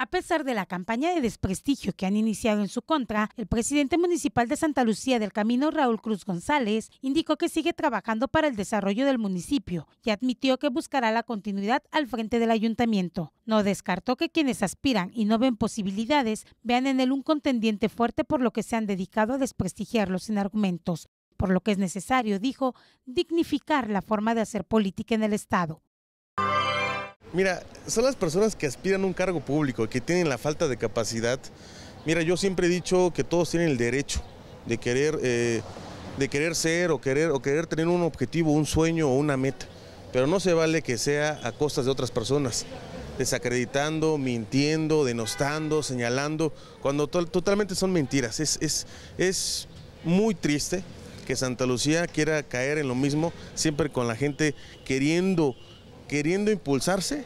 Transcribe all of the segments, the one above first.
A pesar de la campaña de desprestigio que han iniciado en su contra, el presidente municipal de Santa Lucía del Camino, Raúl Cruz González, indicó que sigue trabajando para el desarrollo del municipio y admitió que buscará la continuidad al frente del ayuntamiento. No descartó que quienes aspiran y no ven posibilidades vean en él un contendiente fuerte por lo que se han dedicado a desprestigiarlo sin argumentos, por lo que es necesario, dijo, dignificar la forma de hacer política en el Estado. Mira, son las personas que aspiran a un cargo público, que tienen la falta de capacidad. Mira, yo siempre he dicho que todos tienen el derecho de querer, eh, de querer ser o querer, o querer tener un objetivo, un sueño o una meta, pero no se vale que sea a costas de otras personas desacreditando, mintiendo, denostando, señalando, cuando totalmente son mentiras. Es, es, es muy triste que Santa Lucía quiera caer en lo mismo, siempre con la gente queriendo queriendo impulsarse.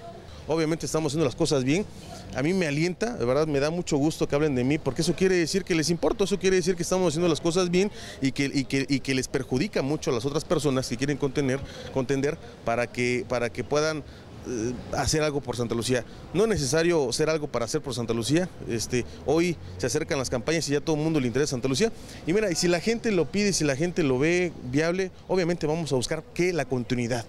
Obviamente estamos haciendo las cosas bien. A mí me alienta, de verdad me da mucho gusto que hablen de mí, porque eso quiere decir que les importo, eso quiere decir que estamos haciendo las cosas bien y que, les perjudica mucho a las otras personas que quieren contener, contender para que, para que puedan eh, hacer algo por Santa Lucía. No es necesario hacer algo para hacer por Santa Lucía. Este, hoy se acercan las campañas y ya todo el mundo le interesa Santa Lucía. Y mira, y si la gente lo pide, si la gente lo ve viable, obviamente vamos a buscar que la continuidad.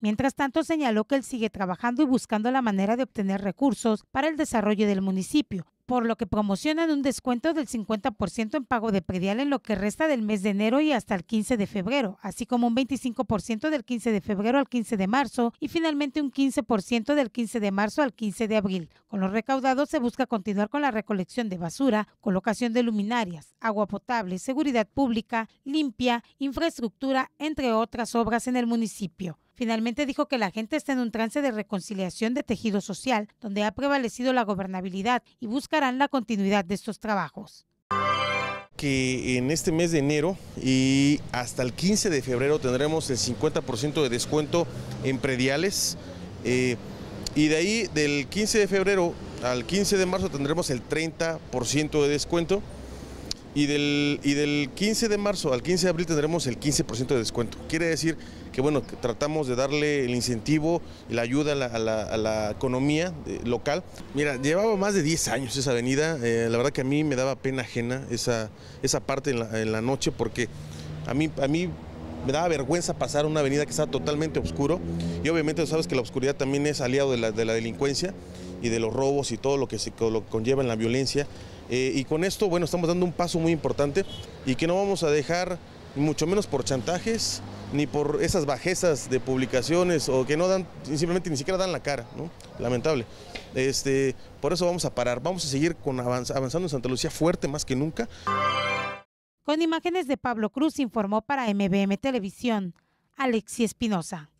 Mientras tanto, señaló que él sigue trabajando y buscando la manera de obtener recursos para el desarrollo del municipio, por lo que promocionan un descuento del 50% en pago de predial en lo que resta del mes de enero y hasta el 15 de febrero, así como un 25% del 15 de febrero al 15 de marzo y finalmente un 15% del 15 de marzo al 15 de abril. Con los recaudados se busca continuar con la recolección de basura, colocación de luminarias, agua potable, seguridad pública, limpia, infraestructura, entre otras obras en el municipio. Finalmente dijo que la gente está en un trance de reconciliación de tejido social, donde ha prevalecido la gobernabilidad y buscarán la continuidad de estos trabajos que en este mes de enero y hasta el 15 de febrero tendremos el 50% de descuento en prediales. Eh, y de ahí, del 15 de febrero al 15 de marzo, tendremos el 30% de descuento. Y del, y del 15 de marzo al 15 de abril tendremos el 15% de descuento. Quiere decir que bueno, tratamos de darle el incentivo, y la ayuda a la, economía eh, local. Mira, llevaba más de 10 años esa avenida, eh, la verdad que a mí me daba pena ajena esa, esa parte en la, noche porque a mí, a mí me daba vergüenza pasar una avenida que estaba totalmente oscuro y obviamente sabes que la oscuridad también es aliado de la, delincuencia y de los robos y todo lo que se conlleva en la violencia. Eh, y con esto, bueno, estamos dando un paso muy importante y que no vamos a dejar, mucho menos por chantajes, ni por esas bajezas de publicaciones o que no dan, simplemente ni siquiera dan la cara, ¿no? Lamentable. Este, por eso vamos a parar, vamos a seguir con avanzando en Santa Lucía fuerte más que nunca. Con imágenes de Pablo Cruz informó para MBM Televisión, Alexi Espinosa.